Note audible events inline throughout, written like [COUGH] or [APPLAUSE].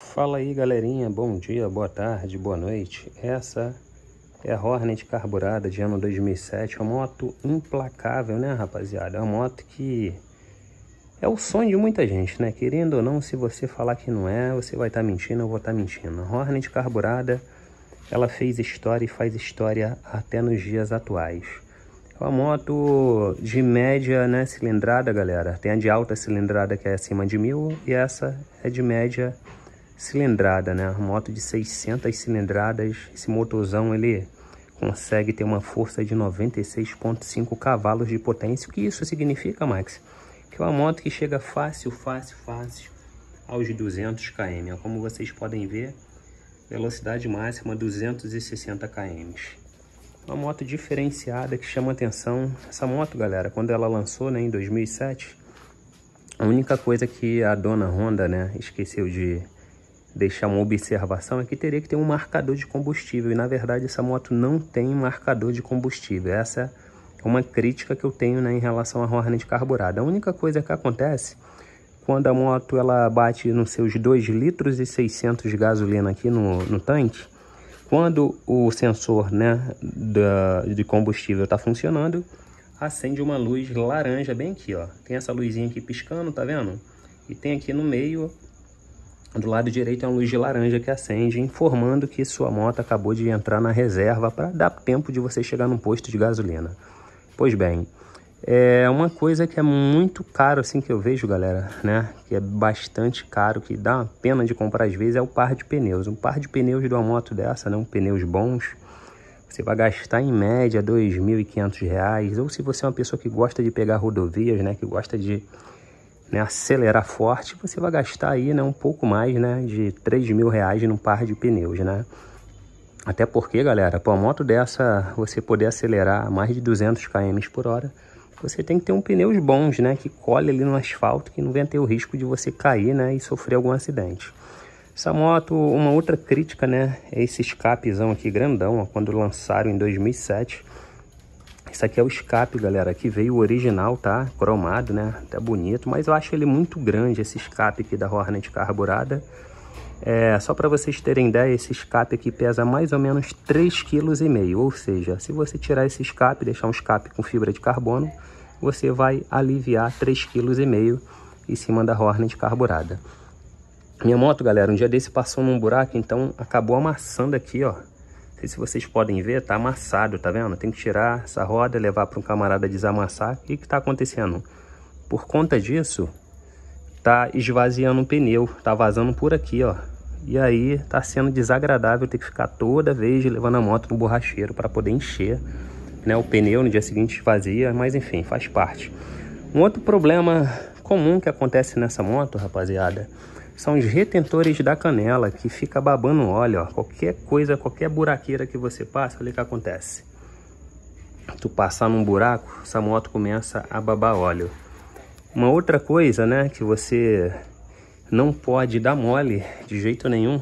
Fala aí galerinha, bom dia, boa tarde, boa noite. Essa é a Hornet carburada de ano 2007, é uma moto implacável, né rapaziada? É uma moto que é o sonho de muita gente, né? Querendo ou não, se você falar que não é, você vai estar tá mentindo, eu vou estar tá mentindo. A Hornet carburada, ela fez história e faz história até nos dias atuais. É uma moto de média né, cilindrada, galera. Tem a de alta cilindrada que é acima de mil e essa é de média cilindrada cilindrada, né? moto de 600 cilindradas, esse motorzão ele consegue ter uma força de 96.5 cavalos de potência. O que isso significa, Max? Que é uma moto que chega fácil, fácil, fácil aos 200 km. Como vocês podem ver, velocidade máxima 260 km. Uma moto diferenciada que chama atenção. Essa moto, galera, quando ela lançou né, em 2007, a única coisa que a dona Honda né, esqueceu de deixar uma observação é que teria que ter um marcador de combustível. E na verdade essa moto não tem marcador de combustível. Essa é uma crítica que eu tenho né, em relação à Hornet carburada. A única coisa que acontece quando a moto ela bate nos seus 2 litros e 600 de gasolina aqui no, no tanque, quando o sensor né, da, de combustível está funcionando, acende uma luz laranja bem aqui, ó. Tem essa luzinha aqui piscando, tá vendo? E tem aqui no meio do lado direito é uma luz de laranja que acende, informando que sua moto acabou de entrar na reserva para dar tempo de você chegar num posto de gasolina. Pois bem, é uma coisa que é muito caro assim que eu vejo, galera, né? Que é bastante caro, que dá uma pena de comprar às vezes, é o par de pneus. Um par de pneus de uma moto dessa, né? Um pneus bons, você vai gastar em média R$ 2.500. Ou se você é uma pessoa que gosta de pegar rodovias, né? Que gosta de né, acelerar forte, você vai gastar aí né, um pouco mais né, de 3 mil reais num par de pneus, né? Até porque, galera, para uma moto dessa, você poder acelerar a mais de 200 km por hora, você tem que ter um pneus bons, né? Que colhe ali no asfalto, que não venha ter o risco de você cair, né? E sofrer algum acidente. Essa moto, uma outra crítica, né? É esse escapezão aqui grandão, ó, quando lançaram em 2007 isso aqui é o escape, galera. Aqui veio o original, tá? Cromado, né? Até bonito, mas eu acho ele muito grande, esse escape aqui da Hornet carburada. É, só para vocês terem ideia, esse escape aqui pesa mais ou menos 3,5 kg, ou seja, se você tirar esse escape, deixar um escape com fibra de carbono, você vai aliviar 3,5 kg em cima da Hornet carburada. Minha moto, galera, um dia desse passou num buraco, então acabou amassando aqui, ó. Não sei se vocês podem ver, tá amassado, tá vendo? Tem que tirar essa roda, levar para um camarada desamassar. O que que tá acontecendo? Por conta disso, tá esvaziando o pneu, tá vazando por aqui, ó. E aí tá sendo desagradável ter que ficar toda vez levando a moto no borracheiro para poder encher né, o pneu no dia seguinte vazia, mas enfim, faz parte. Um outro problema comum que acontece nessa moto, rapaziada, são os retentores da canela, que fica babando óleo, ó. Qualquer coisa, qualquer buraqueira que você passa, olha o que acontece. Tu passar num buraco, essa moto começa a babar óleo. Uma outra coisa, né, que você não pode dar mole de jeito nenhum,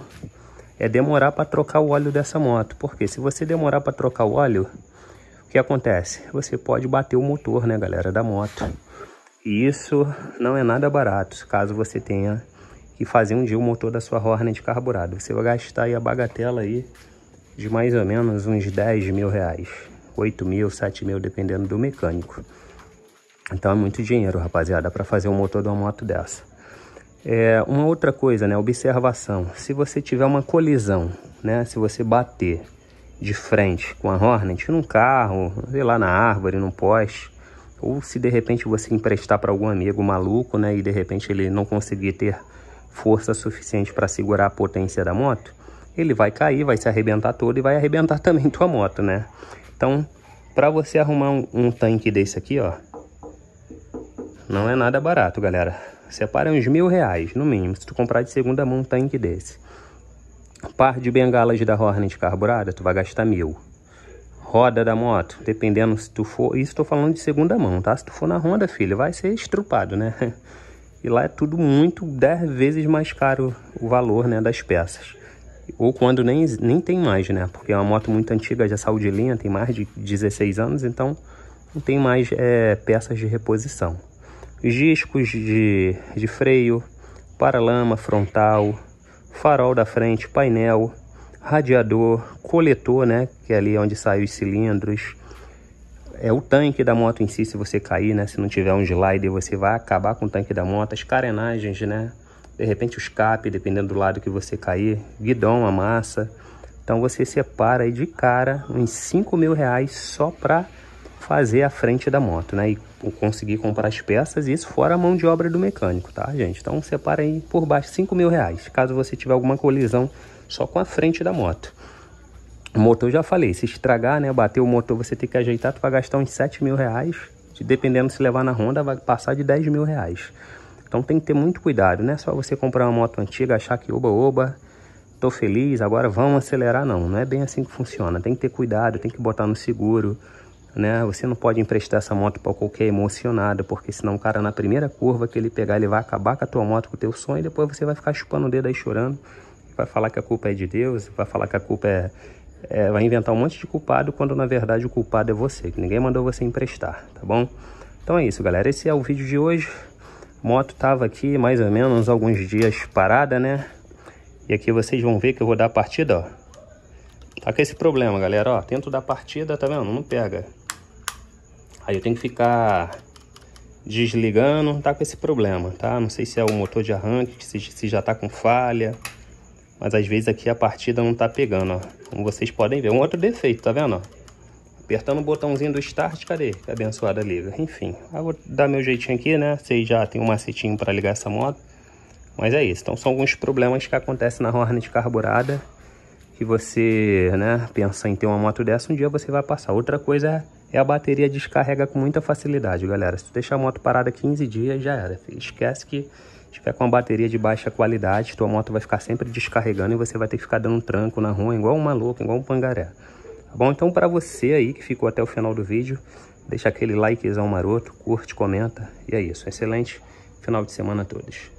é demorar para trocar o óleo dessa moto. Porque se você demorar para trocar o óleo, o que acontece? Você pode bater o motor, né, galera, da moto. E isso não é nada barato, caso você tenha que fazer um dia o motor da sua Hornet carburado. Você vai gastar aí a bagatela aí de mais ou menos uns 10 mil reais. 8 mil, 7 mil, dependendo do mecânico. Então é muito dinheiro, rapaziada, para fazer um motor de uma moto dessa. É, uma outra coisa, né? Observação. Se você tiver uma colisão, né? Se você bater de frente com a Hornet num carro, sei lá, na árvore, num poste, ou se de repente você emprestar para algum amigo maluco, né? E de repente ele não conseguir ter força suficiente para segurar a potência da moto, ele vai cair, vai se arrebentar todo e vai arrebentar [LAUGHS] também tua moto, né? Então, para você arrumar um, um, tanque desse aqui, ó, não é nada barato, galera. Separa uns mil reais, no mínimo, se tu comprar de segunda mão um tanque desse. Par de bengalas da Hornet carburada, tu vai gastar mil. Roda da moto, dependendo se tu for... Isso tô falando de segunda mão, tá? Se tu for na Honda, filho, vai ser estrupado, né? [LAUGHS] E lá é tudo muito 10 vezes mais caro o valor né, das peças. Ou quando nem, nem tem mais, né? Porque é uma moto muito antiga, já saiu de linha, tem mais de 16 anos, então não tem mais é, peças de reposição. Discos de, de freio, paralama frontal, farol da frente, painel, radiador, coletor, né? Que é ali onde saem os cilindros, é o tanque da moto em si, se você cair, né? Se não tiver um slider, você vai acabar com o tanque da moto, as carenagens, né? De repente o escape, dependendo do lado que você cair, guidão, a massa. Então você separa aí de cara uns 5 mil reais só para fazer a frente da moto, né? E conseguir comprar as peças, isso fora a mão de obra do mecânico, tá, gente? Então separa aí por baixo 5 mil reais, caso você tiver alguma colisão só com a frente da moto motor, já falei, se estragar, né, bater o motor, você tem que ajeitar, tu vai gastar uns 7 mil reais. Dependendo se levar na Honda, vai passar de 10 mil reais. Então tem que ter muito cuidado, não é só você comprar uma moto antiga, achar que oba-oba, tô feliz, agora vamos acelerar, não. Não é bem assim que funciona. Tem que ter cuidado, tem que botar no seguro, né? Você não pode emprestar essa moto para qualquer emocionado, porque senão o cara na primeira curva que ele pegar, ele vai acabar com a tua moto, com o teu sonho, e depois você vai ficar chupando o dedo aí chorando, vai falar que a culpa é de Deus, vai falar que a culpa é é, vai inventar um monte de culpado quando na verdade o culpado é você, que ninguém mandou você emprestar, tá bom? Então é isso, galera. Esse é o vídeo de hoje. Moto tava aqui mais ou menos alguns dias parada, né? E aqui vocês vão ver que eu vou dar a partida, ó. Tá com esse problema, galera, ó. Tento dar partida, tá vendo? Não pega. Aí eu tenho que ficar desligando, tá com esse problema, tá? Não sei se é o motor de arranque, se, se já tá com falha. Mas às vezes aqui a partida não tá pegando, ó. Como vocês podem ver. Um outro defeito, tá vendo, ó? Apertando o botãozinho do start, cadê? Que abençoada liga. Enfim, eu vou dar meu jeitinho aqui, né? Vocês já tem um macetinho para ligar essa moto. Mas é isso. Então são alguns problemas que acontecem na Hornet carburada. Que você, né, pensa em ter uma moto dessa, um dia você vai passar. Outra coisa é a bateria descarrega com muita facilidade, galera. Se tu deixar a moto parada 15 dias, já era. Esquece que tiver com uma bateria de baixa qualidade, tua moto vai ficar sempre descarregando e você vai ter que ficar dando um tranco na rua, igual um maluco, igual um pangaré. Tá bom? Então, para você aí que ficou até o final do vídeo, deixa aquele likezão maroto, curte, comenta. E é isso. Excelente final de semana a todos.